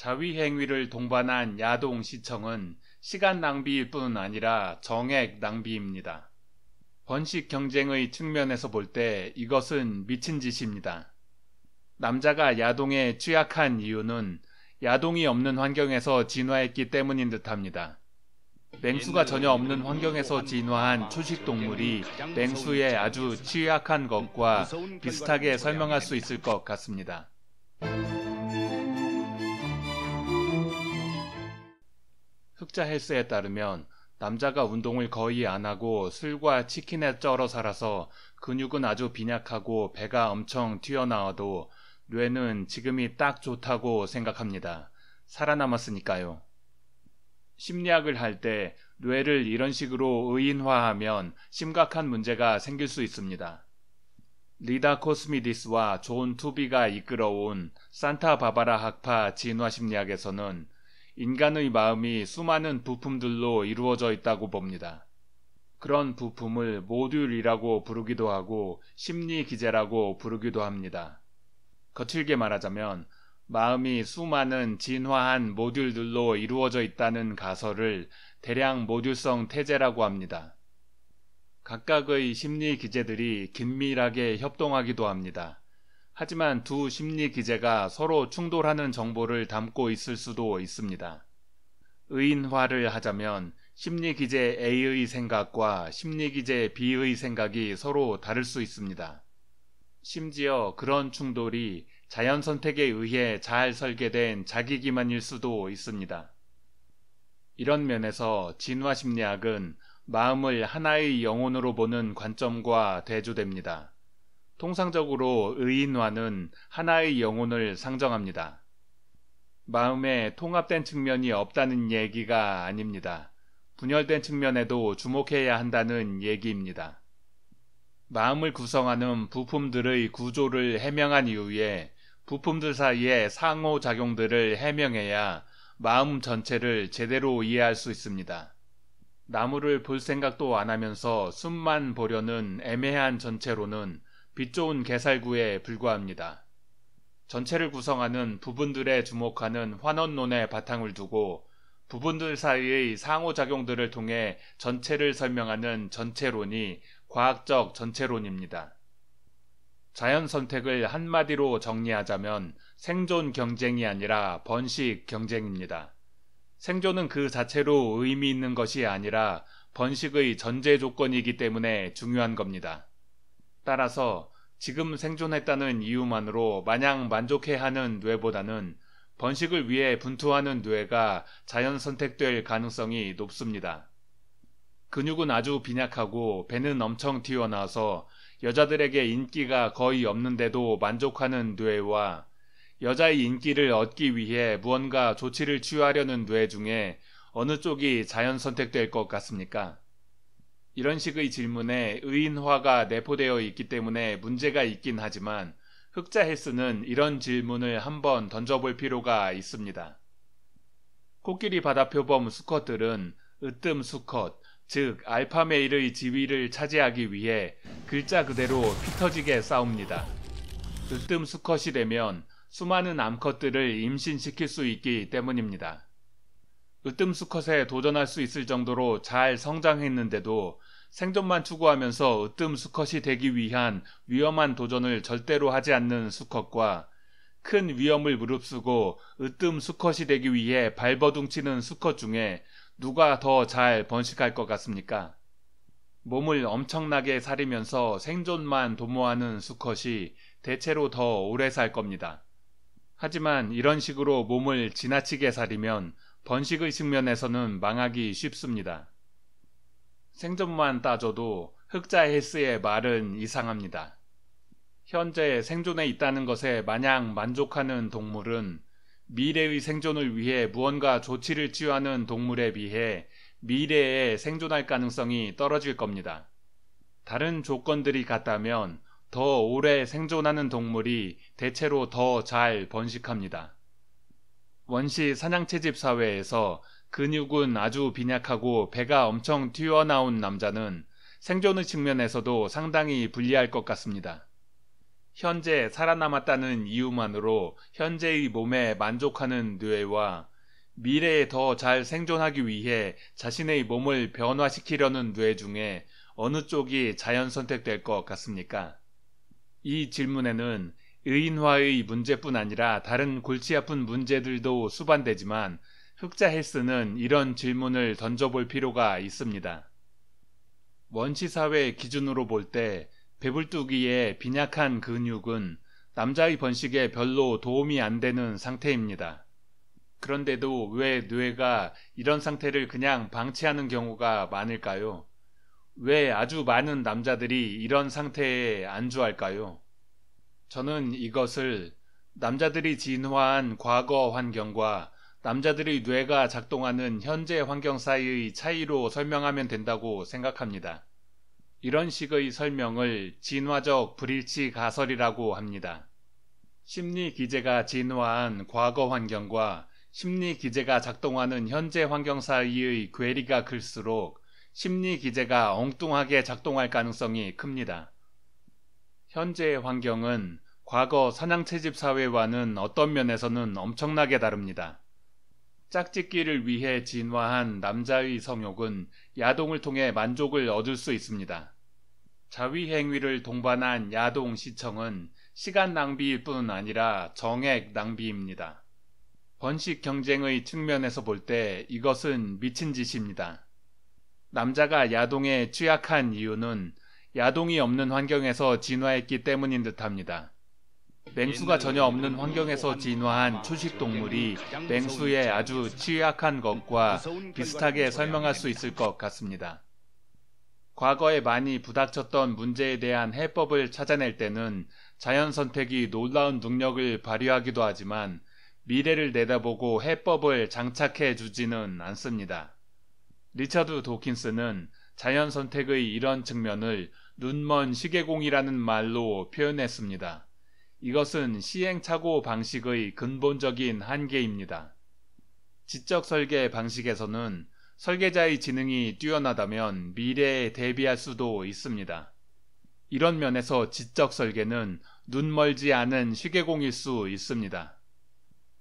자위 행위를 동반한 야동 시청은 시간 낭비일 뿐 아니라 정액 낭비입니다. 번식 경쟁의 측면에서 볼 때 이것은 미친 짓입니다. 남자가 야동에 취약한 이유는 야동이 없는 환경에서 진화했기 때문인 듯합니다. 맹수가 전혀 없는 환경에서 진화한 초식 동물이 맹수에 아주 취약한 것과 비슷하게 설명할 수 있을 것 같습니다. 흑자 헬스에 따르면 남자가 운동을 거의 안 하고 술과 치킨에 쩔어 살아서 근육은 아주 빈약하고 배가 엄청 튀어나와도 뇌는 지금이 딱 좋다고 생각합니다. 살아남았으니까요. 심리학을 할 때 뇌를 이런 식으로 의인화하면 심각한 문제가 생길 수 있습니다. 리다 코스미디스와 존 투비가 이끌어온 산타 바바라 학파 진화 심리학에서는 인간의 마음이 수많은 부품들로 이루어져 있다고 봅니다. 그런 부품을 모듈이라고 부르기도 하고 심리 기재라고 부르기도 합니다. 거칠게 말하자면 마음이 수많은 진화한 모듈들로 이루어져 있다는 가설을 대량 모듈성 태제라고 합니다. 각각의 심리 기재들이 긴밀하게 협동하기도 합니다. 하지만 두 심리 기제가 서로 충돌하는 정보를 담고 있을 수도 있습니다. 의인화를 하자면 심리 기제 A의 생각과 심리 기제 B의 생각이 서로 다를 수 있습니다. 심지어 그런 충돌이 자연 선택에 의해 잘 설계된 자기 기만일 수도 있습니다. 이런 면에서 진화 심리학은 마음을 하나의 영혼으로 보는 관점과 대조됩니다. 통상적으로 의인화는 하나의 영혼을 상정합니다. 마음에 통합된 측면이 없다는 얘기가 아닙니다. 분열된 측면에도 주목해야 한다는 얘기입니다. 마음을 구성하는 부품들의 구조를 해명한 이후에 부품들 사이의 상호작용들을 해명해야 마음 전체를 제대로 이해할 수 있습니다. 나무를 볼 생각도 안 하면서 숨만 보려는 애매한 전체로는 빛 좋은 개살구에 불과합니다. 전체를 구성하는 부분들에 주목하는 환원론의 바탕을 두고 부분들 사이의 상호작용들을 통해 전체를 설명하는 전체론이 과학적 전체론입니다. 자연 선택을 한마디로 정리하자면 생존 경쟁이 아니라 번식 경쟁입니다. 생존은 그 자체로 의미 있는 것이 아니라 번식의 전제 조건이기 때문에 중요한 겁니다. 따라서 지금 생존했다는 이유만으로 마냥 만족해하는 뇌보다는 번식을 위해 분투하는 뇌가 자연 선택될 가능성이 높습니다. 근육은 아주 빈약하고 배는 엄청 튀어나와서 여자들에게 인기가 거의 없는데도 만족하는 뇌와 여자의 인기를 얻기 위해 무언가 조치를 취하려는 뇌 중에 어느 쪽이 자연 선택될 것 같습니까? 이런 식의 질문에 의인화가 내포되어 있기 때문에 문제가 있긴 하지만 흑자 헬스는 이런 질문을 한번 던져볼 필요가 있습니다. 코끼리 바다표범 수컷들은 으뜸 수컷, 즉 알파메일의 지위를 차지하기 위해 글자 그대로 피터지게 싸웁니다. 으뜸 수컷이 되면 수많은 암컷들을 임신시킬 수 있기 때문입니다. 으뜸 수컷에 도전할 수 있을 정도로 잘 성장했는데도 생존만 추구하면서 으뜸 수컷이 되기 위한 위험한 도전을 절대로 하지 않는 수컷과 큰 위험을 무릅쓰고 으뜸 수컷이 되기 위해 발버둥치는 수컷 중에 누가 더 잘 번식할 것 같습니까? 몸을 엄청나게 사리면서 생존만 도모하는 수컷이 대체로 더 오래 살 겁니다. 하지만 이런 식으로 몸을 지나치게 사리면 번식의 측면에서는 망하기 쉽습니다. 생존만 따져도 흑자 헬스의 말은 이상합니다. 현재 생존에 있다는 것에 마냥 만족하는 동물은 미래의 생존을 위해 무언가 조치를 취하는 동물에 비해 미래에 생존할 가능성이 떨어질 겁니다. 다른 조건들이 같다면 더 오래 생존하는 동물이 대체로 더 잘 번식합니다. 원시 사냥채집 사회에서 근육은 아주 빈약하고 배가 엄청 튀어나온 남자는 생존의 측면에서도 상당히 불리할 것 같습니다. 현재 살아남았다는 이유만으로 현재의 몸에 만족하는 뇌와 미래에 더 잘 생존하기 위해 자신의 몸을 변화시키려는 뇌 중에 어느 쪽이 자연 선택될 것 같습니까? 이 질문에는 의인화의 문제뿐 아니라 다른 골치 아픈 문제들도 수반되지만 흑자 헬스는 이런 질문을 던져볼 필요가 있습니다. 원시사회 기준으로 볼 때 배불뚝이의 빈약한 근육은 남자의 번식에 별로 도움이 안 되는 상태입니다. 그런데도 왜 뇌가 이런 상태를 그냥 방치하는 경우가 많을까요? 왜 아주 많은 남자들이 이런 상태에 안주할까요? 저는 이것을 남자들이 진화한 과거 환경과 남자들의 뇌가 작동하는 현재 환경 사이의 차이로 설명하면 된다고 생각합니다. 이런 식의 설명을 진화적 불일치 가설이라고 합니다. 심리 기재가 진화한 과거 환경과 심리 기재가 작동하는 현재 환경 사이의 괴리가 클수록 심리 기재가 엉뚱하게 작동할 가능성이 큽니다. 현재 환경은 과거 사냥채집 사회와는 어떤 면에서는 엄청나게 다릅니다. 짝짓기를 위해 진화한 남자의 성욕은 야동을 통해 만족을 얻을 수 있습니다. 자위 행위를 동반한 야동 시청은 시간 낭비일 뿐 아니라 정액 낭비입니다. 번식 경쟁의 측면에서 볼 때 이것은 미친 짓입니다. 남자가 야동에 취약한 이유는 야동이 없는 환경에서 진화했기 때문인 듯합니다. 맹수가 전혀 없는 환경에서 진화한 초식 동물이 맹수에 아주 취약한 것과 비슷하게 설명할 수 있을 것 같습니다. 과거에 많이 부닥쳤던 문제에 대한 해법을 찾아낼 때는 자연 선택이 놀라운 능력을 발휘하기도 하지만 미래를 내다보고 해법을 장착해 주지는 않습니다. 리처드 도킨스는 자연 선택의 이런 측면을 눈먼 시계공이라는 말로 표현했습니다. 이것은 시행착오 방식의 근본적인 한계입니다. 지적 설계 방식에서는 설계자의 지능이 뛰어나다면 미래에 대비할 수도 있습니다. 이런 면에서 지적 설계는 눈 멀지 않은 시계공일 수 있습니다.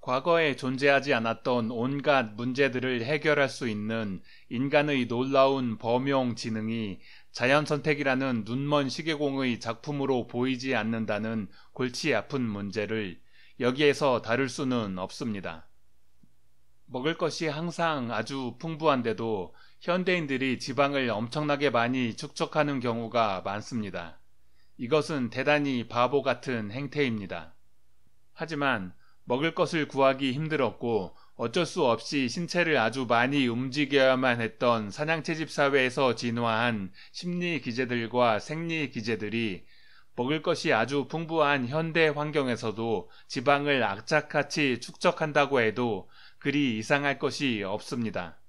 과거에 존재하지 않았던 온갖 문제들을 해결할 수 있는 인간의 놀라운 범용 지능이 자연 선택이라는 눈먼 시계공의 작품으로 보이지 않는다는 골치 아픈 문제를 여기에서 다룰 수는 없습니다. 먹을 것이 항상 아주 풍부한데도 현대인들이 지방을 엄청나게 많이 축적하는 경우가 많습니다. 이것은 대단히 바보 같은 행태입니다. 하지만 먹을 것을 구하기 힘들었고 어쩔 수 없이 신체를 아주 많이 움직여야만 했던 사냥채집 사회에서 진화한 심리 기제들과 생리 기제들이 먹을 것이 아주 풍부한 현대 환경에서도 지방을 악착같이 축적한다고 해도 그리 이상할 것이 없습니다.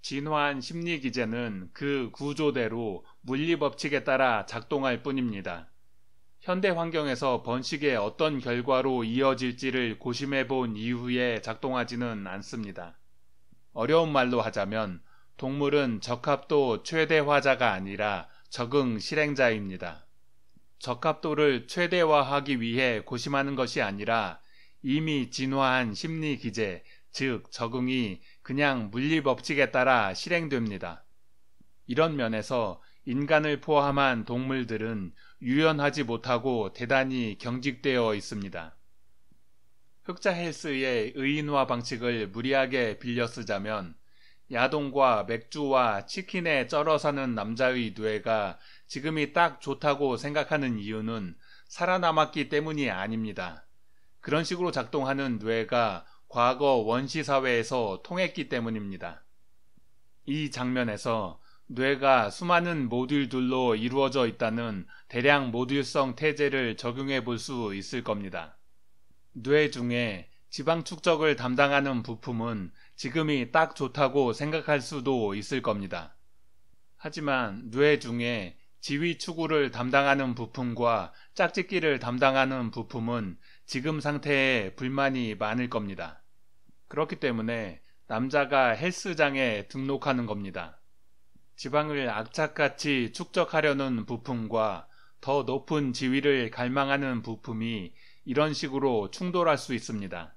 진화한 심리 기제는 그 구조대로 물리 법칙에 따라 작동할 뿐입니다. 현대 환경에서 번식의 어떤 결과로 이어질지를 고심해 본 이후에 작동하지는 않습니다. 어려운 말로 하자면 동물은 적합도 최대화자가 아니라 적응 실행자입니다. 적합도를 최대화하기 위해 고심하는 것이 아니라 이미 진화한 심리 기제, 즉 적응이 그냥 물리 법칙에 따라 실행됩니다. 이런 면에서 인간을 포함한 동물들은 유연하지 못하고 대단히 경직되어 있습니다. 흑자 헬스의 의인화 방식을 무리하게 빌려 쓰자면 야동과 맥주와 치킨에 쩔어 사는 남자의 뇌가 지금이 딱 좋다고 생각하는 이유는 살아남았기 때문이 아닙니다. 그런 식으로 작동하는 뇌가 과거 원시 사회에서 통했기 때문입니다. 이 장면에서 뇌가 수많은 모듈들로 이루어져 있다는 대량 모듈성 태제를 적용해 볼 수 있을 겁니다. 뇌 중에 지방 축적을 담당하는 부품은 지금이 딱 좋다고 생각할 수도 있을 겁니다. 하지만 뇌 중에 지휘 추구를 담당하는 부품과 짝짓기를 담당하는 부품은 지금 상태에 불만이 많을 겁니다. 그렇기 때문에 남자가 헬스장에 등록하는 겁니다. 지방을 악착같이 축적하려는 부품과 더 높은 지위를 갈망하는 부품이 이런 식으로 충돌할 수 있습니다.